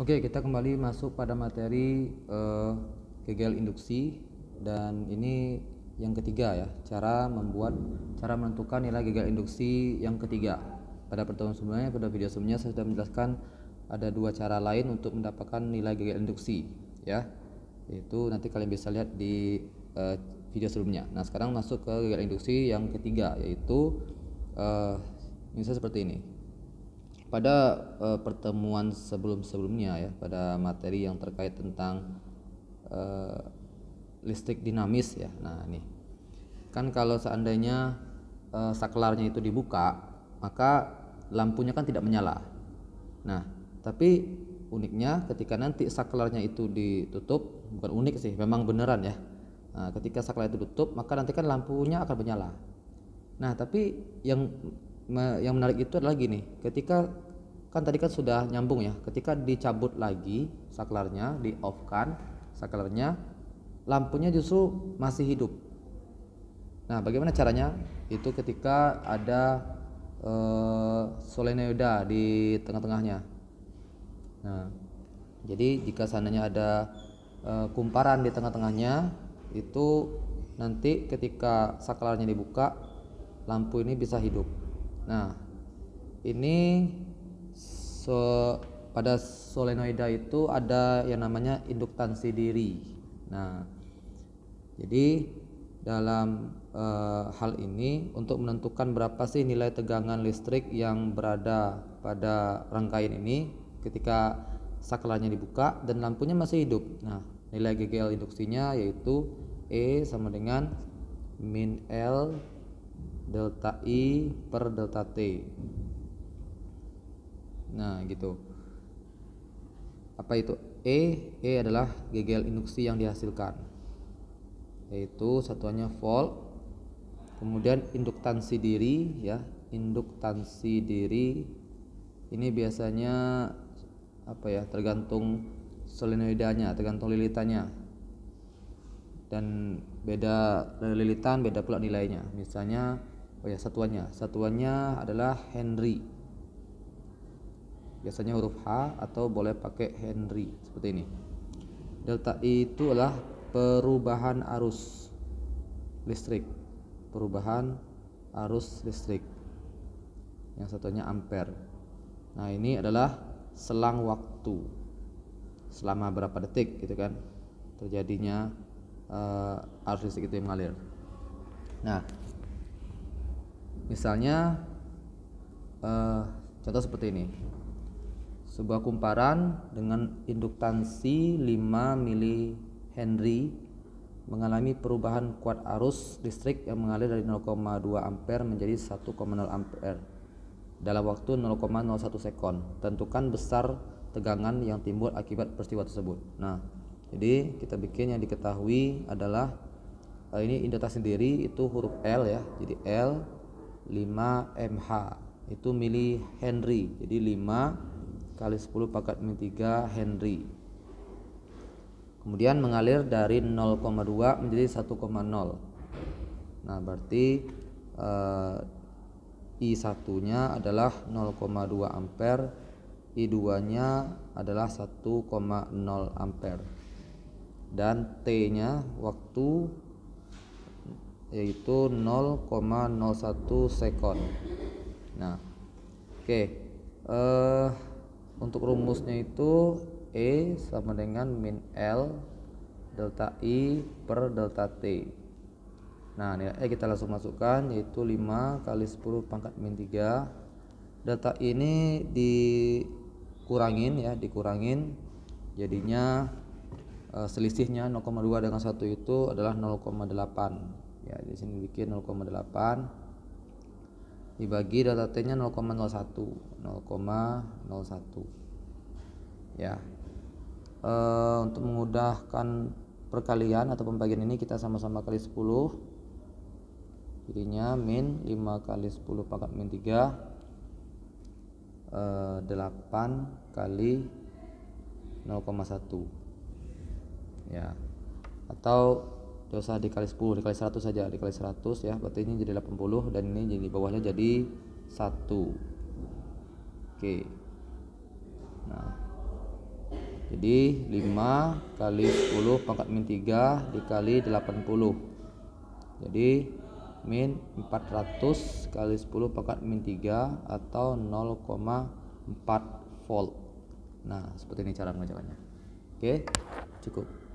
Oke, kita kembali masuk pada materi uh, kegel induksi dan ini yang ketiga ya, cara membuat cara menentukan nilai kegel induksi yang ketiga. Pada pertemuan sebelumnya, pada video sebelumnya saya sudah menjelaskan ada dua cara lain untuk mendapatkan nilai Kegel induksi ya itu nanti kalian bisa lihat di uh, video sebelumnya nah sekarang masuk ke Kegel induksi yang ketiga yaitu uh, misalnya seperti ini pada uh, pertemuan sebelum-sebelumnya ya pada materi yang terkait tentang uh, listrik dinamis ya nah ini kan kalau seandainya uh, saklarnya itu dibuka maka lampunya kan tidak menyala nah tapi uniknya ketika nanti saklarnya itu ditutup bukan unik sih memang beneran ya nah, ketika saklar itu tutup maka nanti kan lampunya akan menyala nah tapi yang yang menarik itu adalah gini, ketika kan tadi kan sudah nyambung ya, ketika dicabut lagi saklarnya, di off kan saklarnya, lampunya justru masih hidup. Nah, bagaimana caranya? Itu ketika ada eh, solenoida di tengah-tengahnya. Nah, jadi jika seandainya ada eh, kumparan di tengah-tengahnya, itu nanti ketika saklarnya dibuka, lampu ini bisa hidup. Nah, ini so, pada solenoida itu ada yang namanya induktansi diri. Nah, jadi dalam e, hal ini untuk menentukan berapa sih nilai tegangan listrik yang berada pada rangkaian ini ketika saklarnya dibuka dan lampunya masih hidup. Nah, nilai GGL induksinya yaitu E sama dengan min L delta I per delta T nah gitu apa itu E E adalah GGL induksi yang dihasilkan yaitu satuannya volt kemudian induktansi diri ya induktansi diri ini biasanya apa ya tergantung solenoidanya tergantung lilitannya dan beda lilitan beda pula nilainya misalnya oh ya satuannya satuannya adalah Henry biasanya huruf H atau boleh pakai Henry seperti ini delta I e itu adalah perubahan arus listrik perubahan arus listrik yang satunya ampere nah ini adalah selang waktu selama berapa detik gitu kan terjadinya uh, arus listrik itu yang mengalir nah Misalnya uh, contoh seperti ini. Sebuah kumparan dengan induktansi 5 mili Henry mengalami perubahan kuat arus listrik yang mengalir dari 0,2 ampere menjadi 1,0 ampere dalam waktu 0,01 sekon. Tentukan besar tegangan yang timbul akibat peristiwa tersebut. Nah, jadi kita bikin yang diketahui adalah eh, ini indotas sendiri itu huruf L ya. Jadi L 5 mh itu mili Henry jadi 5 kali 10 pangkat min 3 Henry kemudian mengalir dari 0,2 menjadi 1,0 nah berarti uh, eh, I1 nya adalah 0,2 ampere I2 nya adalah 1,0 ampere dan T nya waktu yaitu 0,01 second. Nah, oke. Okay. Uh, eh, untuk rumusnya itu E sama dengan min L delta I per delta T. Nah, nilai E kita langsung masukkan yaitu 5 kali 10 pangkat min 3. Delta I ini dikurangin ya, dikurangin jadinya eh, selisihnya 0,2 dengan 1 itu adalah 0,8 ya di sini bikin 0,8 dibagi data t nya 0,01 0,01 ya e, untuk memudahkan perkalian atau pembagian ini kita sama-sama kali 10 jadinya min 5 kali 10 pangkat min 3 e, 8 kali 0,1 ya atau dosa usah dikali 10, dikali 100 saja, dikali 100 ya. Berarti ini jadi 80 dan ini jadi bawahnya jadi 1. Oke. Nah. Jadi 5 kali 10 pangkat min 3 dikali 80. Jadi min 400 kali 10 pangkat min 3 atau 0,4 volt. Nah, seperti ini cara mengerjakannya. Oke, cukup.